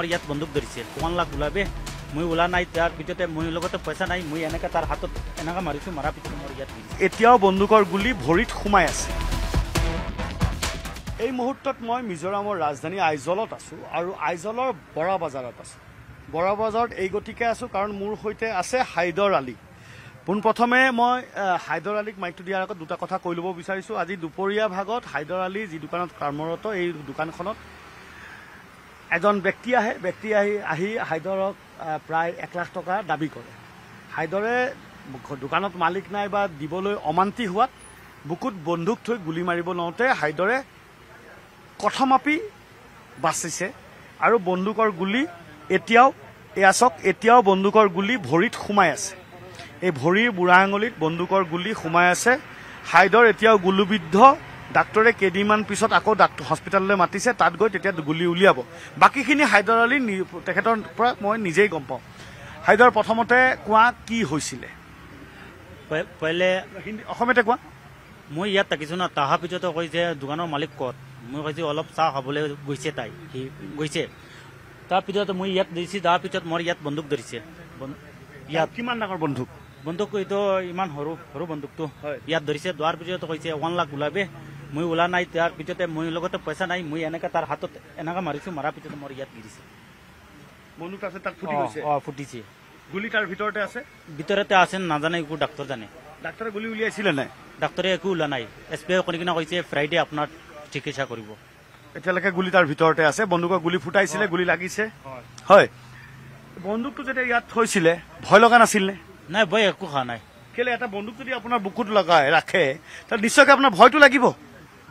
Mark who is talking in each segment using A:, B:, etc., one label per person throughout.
A: মোৰ ইয়াত বন্দুক ধৰিছিল কমান লাখ ওলাবে মই ওলা নাই তাৰ পিছতে মোৰ লগতে পইচা নাই মই এনেকে তাৰ হাতত এনেকে মাৰিছোঁ মৰাৰ পিছত মোৰ ইয়াত
B: এতিয়াও বন্দুকৰ গুলি ভৰিত সোমাই আছে এই মুহূৰ্তত মই মিজোৰামৰ ৰাজধানী আইজলত আছো আৰু আইজলৰ বৰা বজাৰত আছো বৰা বজাৰত এই গতিকে আছো কাৰণ মোৰ সৈতে আছে হাইদৰ আলী পোনপ্ৰথমে মই হাইদৰ আলীক মাইকটো দিয়াৰ আগত দুটা কথা কৈ ল'ব বিচাৰিছোঁ আজি দুপৰীয়া ভাগত হায়দৰ আলী যি দোকানত কৰ্মৰত এই দোকানখনত এজন ব্যক্তি আহে ব্যক্তি আহি আহি হায়দৰক প্ৰায় এক লাখ টকা দাবী কৰে হায়দৰে দোকানত মালিক নাই বা দিবলৈ অমান্তি হোৱাত বুকুত বন্দুক থৈ গুলী মাৰিব লওঁতে হায়দৰে কথমাপি বাচিছে আৰু বন্দুকৰ গুলী এতিয়াও এয়া চক এতিয়াও বন্দুকৰ গুলী ভৰিত সোমাই আছে এই ভৰিৰ বুঢ়া আঙুলিত বন্দুকৰ গুলী সোমাই আছে হায়দৰ এতিয়াও গুলীবিদ্ধ ডাক্তৰে কেইদিনমান পিছত আকৌ ডাক্তৰ হস্পিটেললৈ মাতিছে তাত গৈ তেতিয়া গুলী উলিয়াব বাকীখিনি হাইদৰ আলী তেখেতৰ পৰা মই নিজেই গম পাওঁ হাইদৰ প্ৰথমতে কোৱা কি হৈছিলে
A: অসমতে কোৱা মই ইয়াত থাকিছো ন তাহাৰ পিছতো কৈ যে দোকানৰ মালিক কত মই কৈছো অলপ চাহ খাবলৈ গৈছে তাই সি গৈছে তাৰপিছত মই ইয়াত ধৰিছে তাৰ পিছত মই ইয়াত বন্দুক ধৰিছে ইয়াত কিমান ডাঙৰ বন্দুক বন্দুক এইটো ইমান সৰু সৰু বন্দুকটো ইয়াত ধৰিছে দোৱাৰ পিছত কৈছে ওৱান লাখ ওলাবে মই ওলা নাই তাৰ পিছতে মই লগতে পইচা নাই মই এনেকে তাৰ হাতত এনেকা মাৰিছো মৰাৰ পিছতে মোৰ ইয়াত গিৰিছে মনুত আছে তাক ফুটি গৈছে অ ফুটিছে গুলি তাৰ ভিতৰতে আছে ভিতৰতে আছে নাজানে একো ডাক্তৰ জানে ডাক্তৰে গুলি উলিয়াইছিলে নাই ডাক্তৰে একো ওলা নাই এছ পি আই কৰি কিনে কৈছে ফ্ৰাইডে আপোনাৰ চিকিৎসা কৰিব
B: এতিয়ালৈকে গুলি তাৰ ভিতৰতে আছে বন্দুকৰ গুলি ফুটাইছিলে গুলি লাগিছে হয় বন্দুকটো যেতিয়া ইয়াত থৈছিলে ভয় লগা নাছিল নে নাই ভয় একো খোৱা নাই কেলে এটা বন্দুক যদি আপোনাৰ বুকুত
A: লগাই ৰাখে তাত নিশ্চয়কৈ আপোনাৰ ভয়টো লাগিব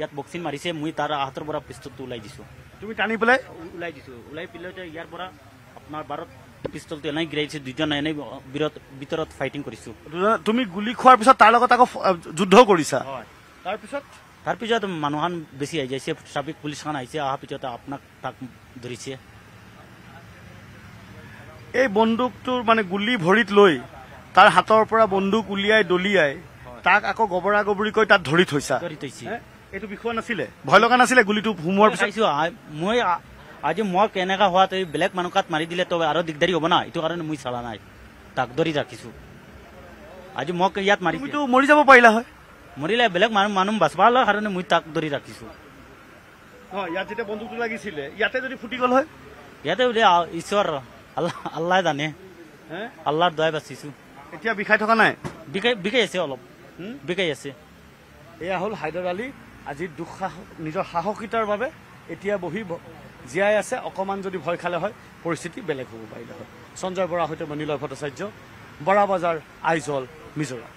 A: ইয়াত বক্সিং মাৰিছে মই তাৰ হাতৰ পৰা পিষ্টলটো ওলাই দিছো তুমি টানি পেলাই ওলাই দিছো ওলাই পেলাইতে ইয়াৰ পৰা আপোনাৰ বাৰত পিষ্টলটো এনেই গিৰাইছে দুজন এনেই ভিতৰত ফাইটিং কৰিছো
B: তুমি গুলি খোৱাৰ পিছত তাৰ লগত আকৌ যুদ্ধ কৰিছা তাৰপিছত
A: তাৰপিছত মানুহান বেছি আহি যাইছে ট্ৰাফিক পুলিচখন আহিছে অহাৰ পিছত আপোনাক তাক ধৰিছে এই বন্দুকটোৰ মানে গুলি ভৰিত লৈ
B: তাৰ হাতৰ পৰা বন্দুক উলিয়াই দলিয়াই তাক আকৌ গবৰা গবৰিকৈ তাত ধৰি থৈছা ধৰি থৈছে এইটো বিষোৱা নাছিলে ভয় লগা নাছিলে গুলিটো সোমোৱাৰ পিছত
A: মই আজি মই কেনেকা হোৱা তই বেলেগ মানুহ কাত মাৰি দিলে তই আৰু দিগদাৰী হব না এইটো কাৰণে মই চলা নাই তাক ধৰি ৰাখিছো আজি মোক ইয়াত মাৰি তুমিতো মৰি যাব পাৰিলা হয় মৰিলে বেলেগ মানুহ মানুহ বাচবা লয় কাৰণে মই তাক ধৰি ৰাখিছো
B: হয় ইয়াত যেতিয়া বন্দুকটো লাগিছিলে ইয়াতে যদি ফুটি গল হয়
A: ইয়াতে বোলে ঈশ্বৰ আল্লাহ আল্লাহ জানে আল্লাহ দয়া বাচিছো এতিয়া বিষাই থকা নাই বিষাই বিষাই আছে অলপ বিষাই আছে
B: এয়া হল হায়দৰ আলী আজি দুঃসাহস নিজৰ সাহসিতাৰ বাবে এতিয়া বহি জীয়াই আছে অকণমান যদি ভয় খালে হয় পৰিস্থিতি বেলেগ হ'ব পাৰিলে হয় সঞ্জয় বৰা সৈতে মই নীলয় ভট্টাচাৰ্য বৰা বজাৰ আইজল মিজোৰাম